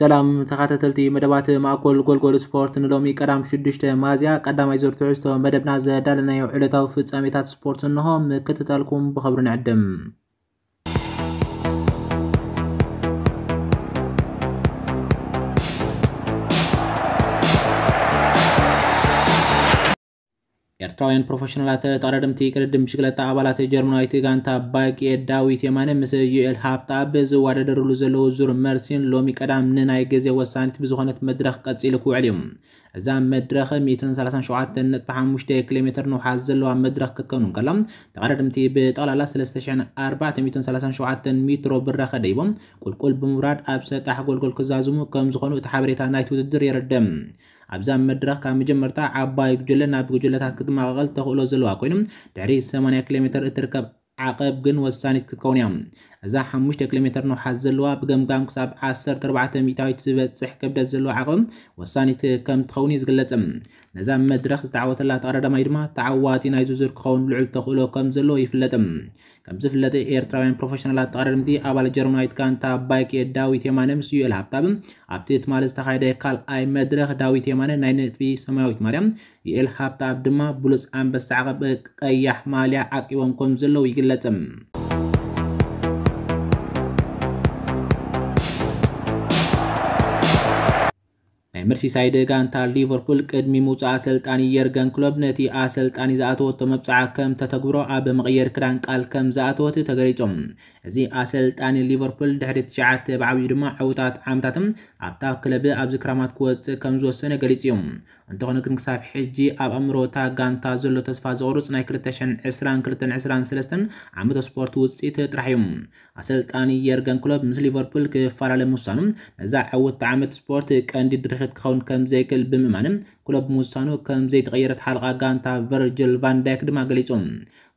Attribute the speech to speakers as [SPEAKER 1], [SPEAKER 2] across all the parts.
[SPEAKER 1] ሰላም ተኸታተልቲ መደባት ማእኮል ጎልጎል ስፖርት ንሎሚ ቀዳም 6 ሚያዝያ ቀዳማይ ዞር ትሕዝቶ መደብና ዘዳለናዮ ዕለታዊ ፍጻሜታት ስፖርት እንሆም ክትታልኩም ብኽብሪ ንዕድም ارتاین پروفشنالات تردم تیکر دمشقلات عبالات جرمنایی گانتا باک یه داویت یمانه مثل یو ال هابتا بز وارد رولوزلو زور مرسین لومی کدام ننای گزی و سانت بزخانت مدرخ قتیل کو علیم زم مدرخ میتونه سالسان شعات نت به هم کلمتر نو حزل و مدرخ کنون کلم تقریبا متی به طلا لاس لستشان اربع میتونه سالسان شعات میترو بر دیبم کل کل بمراد آبست تحقق کل کزازمو کم زخانو تحریت آنایت و دریار دم ኣብዛ መድረኽ ካብ መጀመርታ ዓባይ ጉጅለ ናብ ጉጅለታት ክትመቓቐል ተኽእሎ ዘለዋ ኮይኑ ድሕሪ 80 ኪሎ ሜትር እትርከብ ዓቐብ ግን ወሳኒት ክትከውን እያ እዛ ሓሙሽተ ኪሎ ሜትር ንውሓት ዘለዋ ብገምጋም ክሳብ 14 ሚታዊት ዝበፅሕ ክብደት ዘለዋ ዓቕም ወሳኒት ከም ትኸውን እዩ ዝግለጽ ነዛ መድረኽ ዝተዓወተላ ተቐዳዳማይ ድማ ተዓዋቲ ናይ ዝውዝር ክኸውን ልዑል ተኽእሎ ከም ዘለዎ ይፍለጥ ከም ዝፍለጥ ኤርትራውያን ፕሮፌሽናላት ተቐዳድምቲ ኣባል ጀርመናዊት ጋንታ ባይክ ዳዊት የማነ ምስ ዩኤል ሃብታብ ኣብቲ ትማል ዝተኻየደ ካልኣይ መድረኽ ዳዊት የማነ ናይ ነጥቢ ሰማያዊት ማርያም ዩኤል ሃብታብ ድማ ብሉፅ ኣንበሳ ዓቐብ ቀያሕ ማልያ ዓቂቦም ከም ዘለዉ ይግለጽ ናይ መርሲሳይድ ጋንታ ሊቨርፑል ቅድሚ ምውፃእ ኣሰልጣኒ የርገን ክሎብ ነቲ ኣሰልጣኒ ዝኣተወቶ መብፅዓ ከም ተተግብሮ ኣብ መቕየር ክዳን ቃል ከም ዝኣተወት ተገሊፆም እዚ ኣሰልጣኒ ሊቨርፑል ድሕሪ ትሽዓተ ብዓብዩ ድማ ዕውታት ዓመታትም ኣብታ ክለብ ኣብዚ ክራማት ክወፅእ ከም ዝወሰነ ገሊፅ እዩ እንተኾነ ግን ክሳብ ሕጂ ኣብ ኣእምሮታ ጋንታ ዘሎ ተስፋ ዘቑርፅ ናይ 2223 ዓመተ ስፖርት ውፅኢት ጥራሕ እዩ ኣሰልጣኒ የርገን ክሎብ ምስ ሊቨርፑል ክፈላለ ምውሳኑ ነዛ ዓወት ዓመት ስፖርት ቀንዲ ድርክ ምክንያት ክኸውን ከም ዘይክእል ብምእማንን ክለብ ምውሳኑ ከም ዘይተቐየረት ሓለቓ ጋንታ ቨርጅል ቫንዳይክ ድማ ገሊፆም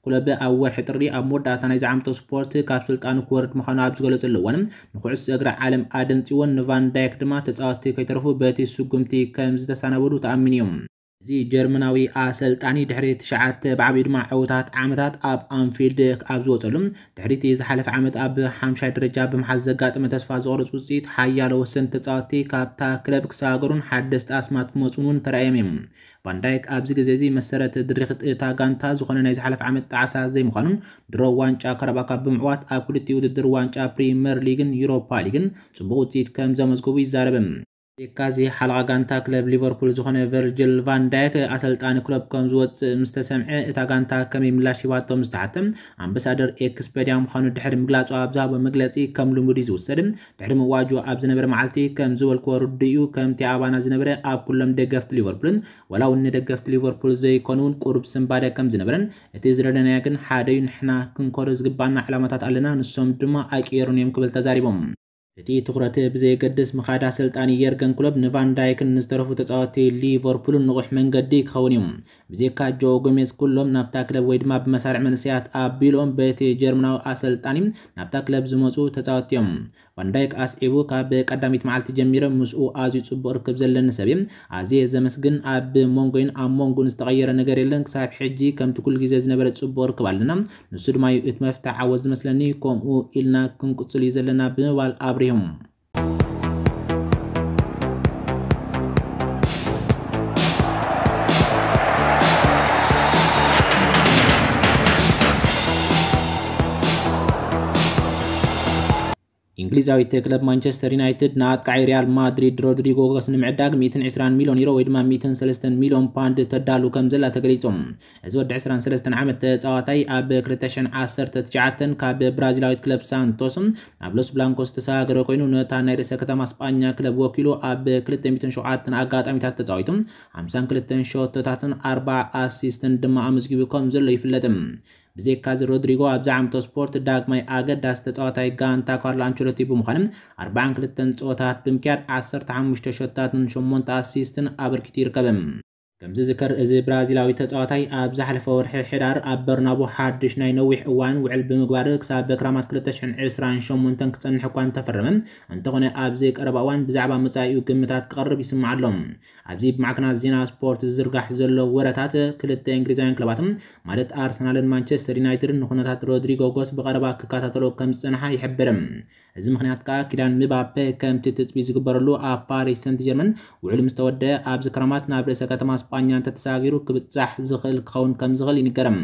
[SPEAKER 1] ክለብ ኣብ ወርሒ ጥሪ ኣብ መወዳእታ ናይ ዝዓምቶ ስፖርት ካብ ስልጣኑ ክወርድ ምዃኑ ኣብ ዝገለጸሉ እዋን ንኩዕስ እግሪ ዓለም ኣደንፂዎን ንቫንዳይክ ድማ ተፃወቲ ከይተረፉ በቲ ስጉምቲ ከም ዝተሰናበዱ ተኣሚን እዮም እዚ ጀርመናዊ ኣሰልጣኒ ድሕሪ ትሽዓተ ብዓብዪ ድማ ዕወታት ዓመታት ኣብ ኣንፊልድ ኣብ ዝወፀሉ ድሕሪ እቲ ዝሓለፈ ዓመት ኣብ ሓምሻይ ደረጃ ብምሓዝ ዘጋጥመ ተስፋ ዝቆርፅ ውፅኢት ሓያሎ ወሰን ተፃወቲ ካብታ ክለብ ክሰጋገሩን ሓደስቲ ኣስማት ክመፁን እውን ተረኣዮም እዮም ቫንዳይክ ኣብዚ ግዜ እዚ መሰረት ድርክት እታ ጋንታ ዝኾነ ናይ ዝሓለፈ ዓመት ጣዕሳ ዘይምዃኑን ድሮ ዋንጫ ከረባካ ብምዕዋት ኣብ ክልቲኡ ውድድር ዋንጫ ፕሪምየር ሊግን ዩሮፓ ሊግን ፅቡቅ ውፅኢት ከም ዘመዝግቡ ይዛረበ የካዚ ሓለቓ ጋንታ ክለብ ሊቨርፑል ዝኾነ ቨርጅል ቫንዳይክ ኣሰልጣኒ ክለብ ከም ዝወፅእ ምስ ተሰምዐ እታ ጋንታ ከመይ ምላሽ ሂባቶ ምስተሓትም ኣምባሳደር ኤክስፔድያ ምዃኑ ድሕሪ ምግላጹ ኣብዛቦ መግለፂ ከም ልሙድ እዩ ዝውሰድ ድሕሪ ምዋጁ ኣብ ዝነበረ መዓልቲ ከም ዝበልክዎ ርድኡ ከምቲ ኣባና ዝነበረ ኣብ ኩሎም ደገፍቲ ሊቨርፑልን ወላ እውን ንደገፍቲ ሊቨርፑል ዘይኮኑውን ቁርብ ስምባደ ከም ዝነበረን እቲ ዝረደናያ ግን ሓደ እዩ ንሕና ክንከዶ ዝግባአና ዕላማታት ኣለና ንሶም ድማ ኣይቅየሩን እዮም ክብል ተዛሪቦም እቲ ትኩረቲ ብዘየገድስ ምኻድ ኣሰልጣኒ የርገን ክሎብ ንቫንዳይክን ንዝተረፉ ተፃወቲ ሊቨርፑልን ንቑሕ መንገዲ ክኸውን እዩ ብዜካጆ ጎሜዝ ኩሎም ናብታ ክለብ ወይ ድማ ብመሳርሒ መንስያት ኣቢሎም በቲ ጀርመናዊ ኣሰልጣኒ ናብታ ክለብ ዝመፁ ተፃወቲ እዮም ዋንዳይክ ኣስዒቡ ካብ ቀዳሚት መዓልቲ ጀሚረ ምስኡ ኣዝዩ ፅቡቅ ርክብ ዘለኒ ሰብ እየ ኣዝየ ዘመስግን ኣብ ሞንጎይን ኣብ ሞንጎን ዝተቀየረ ነገር የለን ክሳብ ሕጂ ከምቲ ኩሉ ግዜ ዝነበረ ፅቡቅ ርክብ ኣለና ንሱ ድማ እዩ እቲ መፍትሕ ዓወት ዝመስለኒ ከምኡ ኢልና ክንቅፅል እዩ ዘለና ብምባል ኣብሪሆም እንግሊዛዊ ክለብ ማንቸስተር ዩናይትድ ንኣጥቃዒ ሪያል ማድሪድ ሮድሪጎ ጎስ ንምዕዳግ 120 ሚሊዮን ዩሮ ወይ ድማ 130 ሚሊዮን ፓንድ ተዳሉ ከም ዘላ ተገሊፆም እዚ ወዲ 23 ዓመት ተፃዋታይ ኣብ 219 ካብ ብራዚላዊት ክለብ ሳንቶስ ኣብ ሎስ ብላንኮስ ተሰጋገረ ኮይኑ ነታ ናይ ርእሰ ከተማ ስጳኛ ክለብ ወኪሉ ኣብ 207 ኣጋጣሚታት ተፃዊቱ 52 ሸወቶታትን 40 ኣሲስትን ድማ ኣመዝጊቡ ከም ዘሎ ይፍለጥ ብዜካዚ ሮድሪጎ ኣብ ዝዓመቶ ስፖርት ዳግማይ ኣገዳሲ ተፃዋታይ ጋንታ ካርሎ ኣንቸሎቲ ብምዃንም 42 ፀወታት ብምክያድ 15 ሸታትን 8 ኣሲስትን ኣበርኪቱ ይርከብ ከምዚ ዝከር እዚ ብራዚላዊ ተፃዋታይ ኣብ ዝሓለፈ ወርሒ ሕዳር ኣብ በርናቦ ሓድሽ ናይ ነዊሕ እዋን ውዕል ብምግባር ክሳብ በክራማት 228 ክፀንሕ እኳ እንተፈረመ እንተኾነ ኣብዘ ቀረባ እዋን ብዛዕባ መፃኢኡ ግምታት ክቐርብ ይስማዓ ኣሎም ኣብዚ ብማዕክናት ዜና ስፖርት ዝዝርጋሕ ዘሎ ወረታት ክልተ እንግሊዛውያን ክለባትን ማለት ኣርሰናልን ማንቸስተር ዩናይትድን ንኩነታት ሮድሪጎ ጎስ ብቀረባ ክከታተሎ ከም ዝፀንሓ ይሕብር እዚ ምክንያት ከዓ ኪዳን ምባፔ ከምቲ ትፅቢ ዝግበረሉ ኣብ ፓሪስ ሰንት ጀርመን ውዕሉ ምስተወደአ ኣብዚ ክረማት ናብ ርእሰ ከተማ ቋኛን ተተሳጊሩ ክብጻሕ ዝኽእል ክኸውን ከም ዝኽእል ይንገረም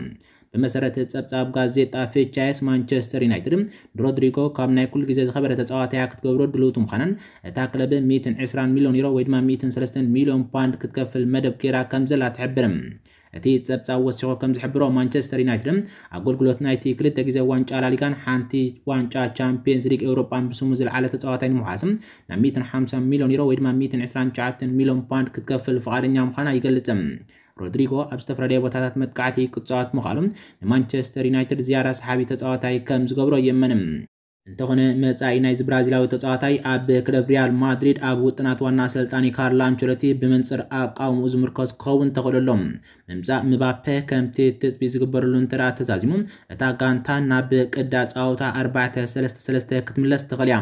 [SPEAKER 1] ብመሰረተ ፀብጻብ ጋዜጣ ፌቻይስ ማንቸስተር ዩናይትድ ሮድሪጎ ካብ ናይ ኩሉ ግዜ ዝኸበረ ተፃዋታያ ክትገብሮ ድልውቱ ምዃንን እታ ክለብ 120 ሚሊዮን ዩሮ ወይ ድማ 130 ሚሊዮን ፓንድ ክትከፍል መደብ ጌራ ከም ዘላ ትሕብር እቲ ፀብፃብ ወሲኮ ከም ዝሕብሮ ማንቸስተር ዩናይትድን ኣገልግሎት ናይቲ ክልተ ግዜ ዋንጫ ላሊጋን ሓንቲ ዋንጫ ቻምፒንስ ሊግ ኤውሮጳን ብስሙ ዝለዓለ ተፃዋታይ ንምሓዝ ናብ 150 ሚሊዮን ዩሮ ወይ ድማ 129 ሚሊዮን ፓንድ ክትከፍል ፍቓደኛ ምዃና ይገልጽ ሮድሪጎ ኣብ ዝተፈላለየ ቦታታት መጥቃዕቲ ክፃወት ምኻሉ ንማንቸስተር ዩናይትድ ዝያዳ ሰሓቢ ተፃዋታይ ከም ዝገብሮ የመንም እንተኾነ መጻኢ ናይዚ ብራዚላዊ ተጻዋታይ ኣብ ክለብ ሪያል ማድሪድ ኣብ ውጥናት ዋና ኣሰልጣኒ ካርሎ ኣንቸሎቲ ብምንፅር ኣቃውምኡ ዝምርከስ ክኸውን ተኽእለሎም ምምፃእ ምባፔ ከምቲ ትፅቢ ዝግበረሉ እንተደኣ ተዛዚሙ እታ ጋንታ ናብ ቅዳ ፃወታ 433 ክትምለስ እያ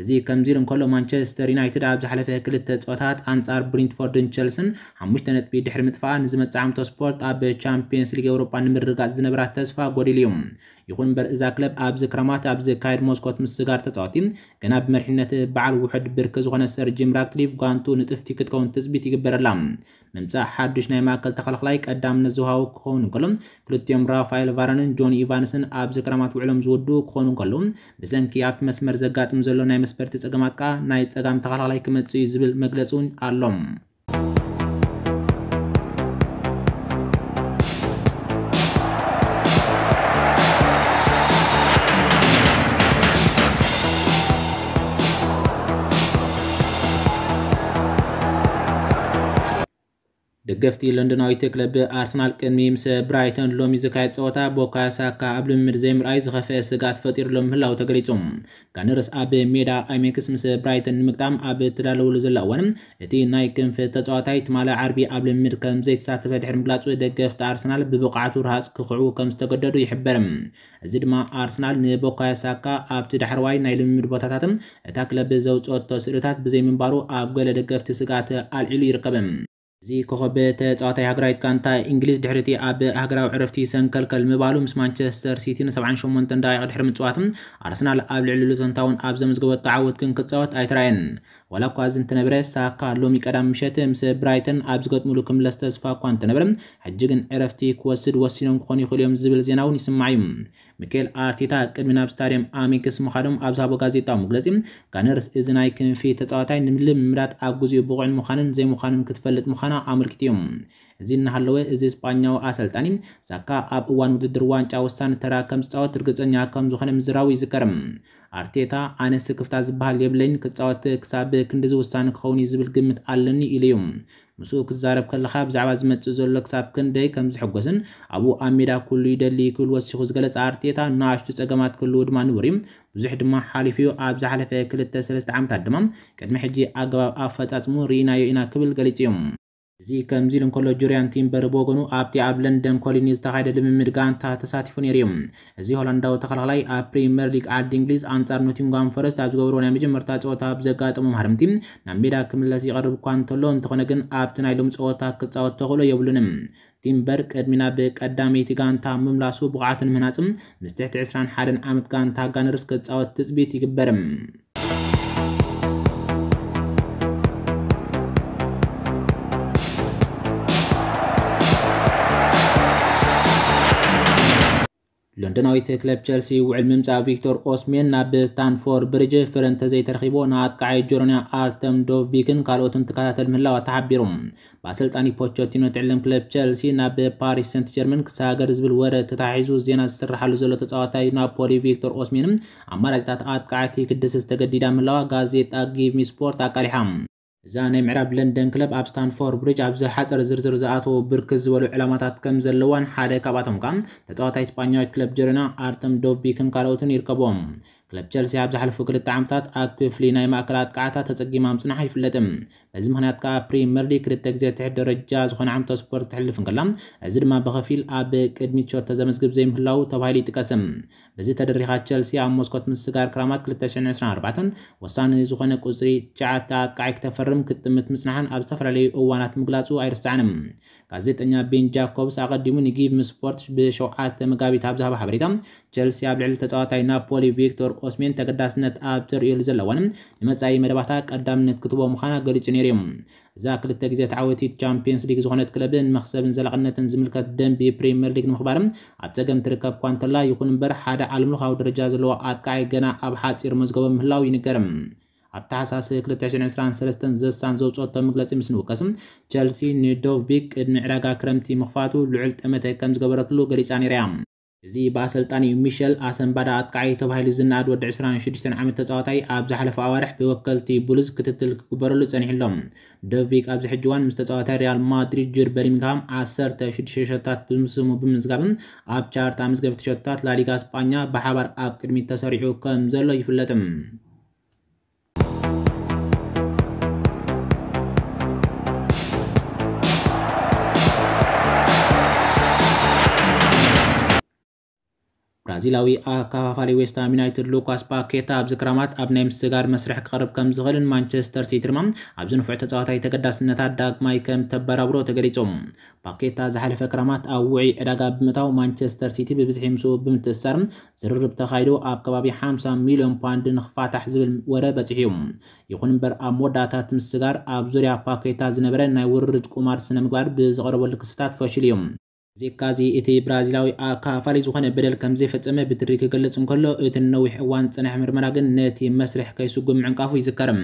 [SPEAKER 1] እዚ ከምዚ ኢሉ እንከሎ ማንቸስተር ዩናይትድ ኣብ ዝሓለፈ ክልተ ፀወታት ኣንጻር ብሪንትፎርድን ቸልስን ሓሙሽተ ነጥቢ ድሕሪ ምጥፋ ንዝመፅእ ዓመቶ ስፖርት ኣብ ቻምፒየንስ ሊግ ኤውሮጳ ንምርጋፅ ዝነበራ ተስፋ ጎዲሉ እዩ ይኹን እምበር እዛ ክለብ ኣብዚ ክረማት ኣብ ዘካየድ መስኮት ምስጋር ተፃወቲ ገና ብመርሕነት በዓል ውሕድ ብርኪ ዝኾነ ሰር ጂም ራትክሊፍ ጓንቱ ንጥፍቲ ክትከውን ትፅቢት ይግበረላ ምምፃእ ሓዱሽ ናይ ማእከል ተኸላኽላይ ቀዳምነት ዝውሃቡ ክኸውን እንከሎ ክልቲኦም ራፋኤል ቫረንን ጆን ኢቫንስን ኣብዚ ክረማት ውዕሎም ዝውድኡ ክኾኑ እንከለዉ ብሰንኪ ኣብቲ መስመር ዘጋጥም ዘሎ ናይ መስፈርቲ ፀገማትካ ናይ ፀጋም ተኸላኻላይ ክመፅእ እዩ ዝብል መግለፂ እውን ኣሎም ደገፍቲ ለንደናዊት ክለብ ኣርሰናል ቅድሚ ምስ ብራይተን ሎሚ ዝካየድ ፀወታ ቦካሳካ ኣብ ልምምድ ዘይምርኣይ ዝኸፍአ ስጋት ፈጢሩሎም ምህላው ተገሊጹ ጋነርስ ኣብ ሜዳ ኣይሜክስ ምስ ብራይተን ንምግጣም ኣብ ተዳለውሉ ዘሎ እዋን እቲ ናይ ክንፍ ተፃዋታይ ትማለ ዓርቢ ኣብ ልምምድ ከም ዘይተሳተፈ ድሕሪ ምግላፁ ደገፍቲ ኣርሰናል ብብቕዓቱ ርሃፅ ክኽዕቡ ከም ዝተገደዱ ይሕበር እዚ ድማ ኣርሰናል ንቦካሳካ ኣብቲ ዳሕርዋይ ናይ ልምምድ ቦታታት እታ ክለብ ዘውፅኦቶ ስእልታት ብዘይምንባሩ ኣብ ገለ ደገፍቲ ስጋት ኣልዒሉ ይርከብ እዚ ኮኸብ ተፃዋታይ ሃገራዊት ጋንታ እንግሊዝ ድሕሪ እቲ ኣብ ሃገራዊ ዕረፍቲ ሰንከልከል ምባሉ ምስ ማንቸስተር ሲቲ ን78 ደቂቕ ድሕሪ ምፅዋትን ኣርሰናል ኣብ ልዕሊ ሉተንታውን ኣብ ዘመዝገበ ተዓወት ግን ክፃወት ኣይትራየን ዋላ እኳ እዚ እንትነበረ ሳካ ሎሚ ቀዳም ምሸት ምስ ብራይተን ኣብ ዝገጥምሉ ክምለስ ተስፋ እኳ እንትነበረ ሕጂ ግን ዕረፍቲ ክወስድ ወሲኖም ክኾኑ ይኽእሉ እዮም ዝብል ዜና እውን ይስማዕ እዩ ሚኬል ኣርቴታ ቅድሚ ናብ ስታድየም ኣሜክስ ምኻዶም ኣብ ዝሃቦ ጋዜጣዊ መግለፂ ጋነርስ እዚ ናይ ክንፊ ተፃዋታይ ንምልምምዳት ኣብ ግዜኡ ብቑዕን ምዃንን ዘይምዃንን ክትፈልጥ ምዃን ፋና አመልክትዮም እዚ እናሃለወ እዚ እስጳኛዊ ኣሰልጣኒ ሳካ ኣብ እዋን ውድድር ዋንጫ ወሳኒ ተራ ከም ዝፃወት እርግፀኛ ከም ዝኾነ ምዝራዊ ይዝከርም ኣርቴታ ኣነስ ክፍታ ዝበሃል የብለይን ክፃወት ክሳብ ክንዲዚ ውሳኒ ክኸውን እዩ ዝብል ግምት ኣለኒ ኢሉ እዩ ምስኡ ክዛረብ ከለካ ብዛዕባ ዝመፅእ ዘሎ ክሳብ ክንደይ ከም ዝሕጎስን ኣብኡ ኣብ ሜዳ ኩሉ ይደሊ ክብል ወሲኹ ዝገለፀ ኣርቴታ ንኣሽቱ ፀገማት ክህልዉ ድማ ንብር እዩ ብዙሕ ድማ ሓሊፍ ዩ ኣብ ዝሓለፈ ክልተ ሰለስተ ዓመታት ድማ ቅድሚ ሕጂ ኣገባብ ኣፈፃፅሙ ርኢናዮ ኢና ክብል ገሊፅ እዮም እዚ ከምዚ ኢሉ እንከሎ ንኮሎጆርያን ቲምበር ብወገኑ ኣብቲ ኣብ ለንደን ኮሊኒ ዝተኻየደ ልምምድ ጋንታ ተሳቲፉ ነይሩ እዩ እዚ ሆላንዳዊ ተኸላኸላይ ኣብ ፕሪምየር ሊግ ዓዲ እንግሊዝ ኣንጻር ኖቲንጋም ፈረስት ኣብ ዝገብርዎ ናይ መጀመርታ ፀወታ ብዘጋጠሞም ሃርምቲ ናብ ሜዳ ክምለስ ይቐርብ እኳ እንተሎ እንተኾነ ግን ኣብቲ ናይ ሎም ፀወታ ክፃወት ተኽእሎ የብሉን ቲምበር ቅድሚና ብቀዳመይቲ ጋንታ ምምላሱ ብቕዓትን ምህናፅም ምስ ትሕቲ 21 ዓመት ጋንታ ጋነርስ ክፃወት ትፅቢት ይግበርም ሎንዶናዊ ክለብ ቸልሲ ውዕል ምምፃእ ቪክቶር ኦስሜን ናብ ስታንፎርድ ብርጅ ፍረን ተዘይተረኺቦ ንኣጥቃዓይ ጆሮንያ ኣርተም ዶቭቢክን ካልኦትን ትከታተል ምህላዋ ተሓቢሩ ብኣሰልጣኒ ፖቸቲኖ ትዕለም ክለብ ቸልሲ ናብ ፓሪስ ሰንት ጀርመን ክሰሃገር ዝብል ወረ ተታሒዙ ዜና ዝስራሓሉ ዘሎ ተፃዋታይ ናፖሊ ቪክቶር ኦስሜንን ኣማራጭታት ኣጥቃዓቲ ክድስስ ተገዲዳ ምህላዋ ጋዜጣ ጊቭሚ ስፖርት ኣቃሊሓ እዛ ናይ ምዕራብ ለንደን ክለብ ኣብ ስታንፎርድ ብሪጅ ኣብ ዝሓፀር ዝርዝር ዝኣተዎ ብርክት ዝበሉ ዕላማታት ከም ዘለዋን ሓደ ካብኣቶም ከዓ ተፃዋታይ ስፓኛዎች ክለብ ጀረና ኣርተም ዶቢክን ካልኦትን ይርከቦም ክለብ ቸልሲ ኣብ ዝሓለፉ ክልተ ዓመታት ኣብ ክፍሊ ናይ ማእከላት ቅዓታ ተፀጊማ ምፅናሕ ይፍለጥም እዚ ምክንያት ከዓ ፕሪምየር ሊግ ክልተ ግዜ ትሕት ደረጃ ዝኾነ ዓምቶ ስፖርት ትሕልፍ ንከላ እዚ ድማ ብኸፊል ኣብ ቅድሚ ሾተ ዘመዝግብ ዘይምህላው ተባሂሉ ይጥቀስም በዚ ተደሪኻ ቸልሲ ኣብ ሞስኮት ምስጋር ክራማት 224 ወሳኒ ዝኾነ ቁፅሪ ሸዓተ ኣቃዓይ ክተፈርም ክትጥምት ምፅናሕን ኣብ ዝተፈላለዩ እዋናት ምግላፁ ኣይርስዓንም ጋዜጠኛ ቤን ጃኮብስ ኣቐዲሙ ንጊቭ ምስፖርት ብሸውዓተ መጋቢት ኣብ ዝሃበ ሓበሬታ ቸልሲ ኣብ ልዕሊ ተፃዋታይ ናፖሊ ቪክቶር ኦስሜን ተገዳስነት ኣብ ተርእየሉ ዘለዋን ንመፃኢ መደባታ ቀዳምነት ክትቦ ምዃና ገሊፅን ሜርዮም እዛ ክልተ ግዜ ተዓወቲት ቻምፒየንስ ሊግ ዝኾነት ክለብን መክሰብን ዘላቕነትን ዝምልከት ደንቢ ፕሪምየር ሊግ ንምኽባርን ኣብ ፀገም ትርከብ እኳ እንተላ ይኹን እምበር ሓደ ዓለምለኻዊ ደረጃ ዘለዎ ኣጥቃዓይ ገና ኣብ ሓፂር መዝገቦ ምህላው ይንገርም ኣብ ታሕሳስ 2023 ዘሳን ዘውፀቶ መግለፂ ምስ ንውቀስም ቸልሲ ንዶቭቢክ ቅድሚ ዕዳጋ ክረምቲ ምኽፋቱ ልዑል ጠመተ ከም ዝገበረትሉ ገሊፃ ነይራ እዚ ብኣሰልጣን እዩ ሚሸል ኣሰንባዳ ኣጥቃዒ ተባሂሉ ዝናድ ወዲ 26 ዓመት ተፃወታይ ኣብ ዝሓለፈ ኣዋርሕ ብወከልቲ ቡሉዝ ክትትል ክግበረሉ ፀኒሕሎም ዶቪክ ኣብዚ ሕጂ እዋን ምስ ተፃወታይ ሪያል ማድሪድ ጁር በሪሚንግሃም 16 ሸታት ብምስሙ ብምዝጋብን ኣብ ቻርታ መዝገብቲ ሸታት ላሊጋ ስጳኛ ብሓባር ኣብ ቅድሚት ተሰሪሑ ከም ዘሎ ይፍለጥም ብራዚላዊ ኣከፋፋሊ ዌስትሃም ዩናይትድ ሉካስ ፓኬታ ኣብዚ ክራማት ኣብ ናይ ምስጋር መስርሕ ክቐርብ ከም ዝኽእልን ማንቸስተር ሲቲ ድማ ኣብዚ ንፉዕ ተፃዋታይ ተገዳስነታት ዳግማይ ከም ተበራብሮ ተገሊፆም ፓኬታ ዝሓለፈ ክራማት ኣብ ውዒ ዕዳጋ ብምእታው ማንቸስተር ሲቲ ብብዝሒ ምስኡ ብምትእሳር ዝርርብ ተኻይዶ ኣብ ከባቢ 50 ሚልዮን ፓንድ ንኽፋታሕ ዝብል ወረ በፂሑ እዩ ይኹን እምበር ኣብ መወዳእታት ምስጋር ኣብ ዙርያ ፓኬታ ዝነበረ ናይ ውርርድ ቁማር ስነ ምግባር ብዝቐረበሉ ክስታት ፈሽል እዩ زي كازي إتي برازيلاوي آكا فاري زوخان بدل كمزي فتسامة بدريك قلت سنكولو إتن نوح وان تنح مرمراغن ناتي مسرح كي سوقو معنقافو يزكارم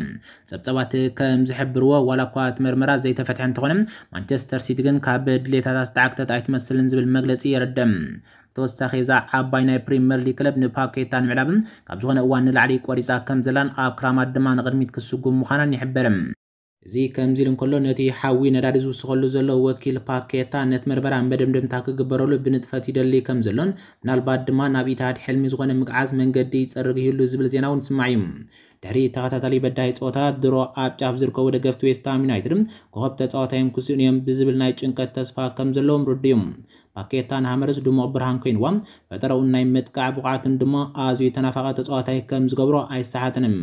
[SPEAKER 1] سبتاوات كمزي حبروا والاقوات مرمرا زي تفتحان تغنم مانشستر سيدقن كابد ليتاتاس تعاكتات آيت مسلنز بالمجلس يردم توستا خيزا عاب باينه پريمير لي كلب نباكي تان معلابن كابزوخان اوان نلعلي كواريزا كمزلان آب كرامات دمان غرميت كسوقو مخانا نحبرم እዚ ከምዚ ኢሉ እንከሎ ነቲ ሓዊ ነዳዲ ዝውስኸሉ ዘሎ ወኪል ፓኬታ ነቲ መርበራ መደምደምታ ክግበረሉ ብንጥፈት ይደሊ ከም ዘሎን ምናልባት ድማ ናብ ኢትሃድ ሕልሚ ዝኾነ ምግዓዝ መንገዲ ይፀርግ ይህሉ ዝብል ዜና እውን ስማዕ እዩ ድሕሪ ተኸታታሊ በዳይ ፀወታታት ድሮ ኣብ ጫፍ ዝርከቡ ደገፍቲ ዌስትሃም ዩናይትድ ኮኸብ ተፃወታዮም ክስእን እዮም ብዝብል ናይ ጭንቀት ተስፋ ከም ዘለዎም ርድዮም ፓኬታ ንሃመርስ ድሙቕ ብርሃን ኮይንዋ ፈጠረውን ናይ ምጥቃዕ ብቑዓትን ድማ ኣዝዩ ተናፋቐ ተፃዋታይ ከም ዝገብሮ ኣይሰሓትንም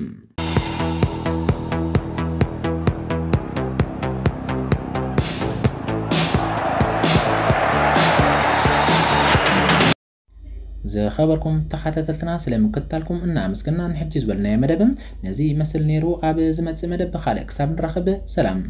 [SPEAKER 1] زخبركم تحت تلتنا سلام كتالكم ان نعم، مسكنا نحجز ولنا مدبن نزي مثل نيرو عبز مدب خالق سابن رخب سلام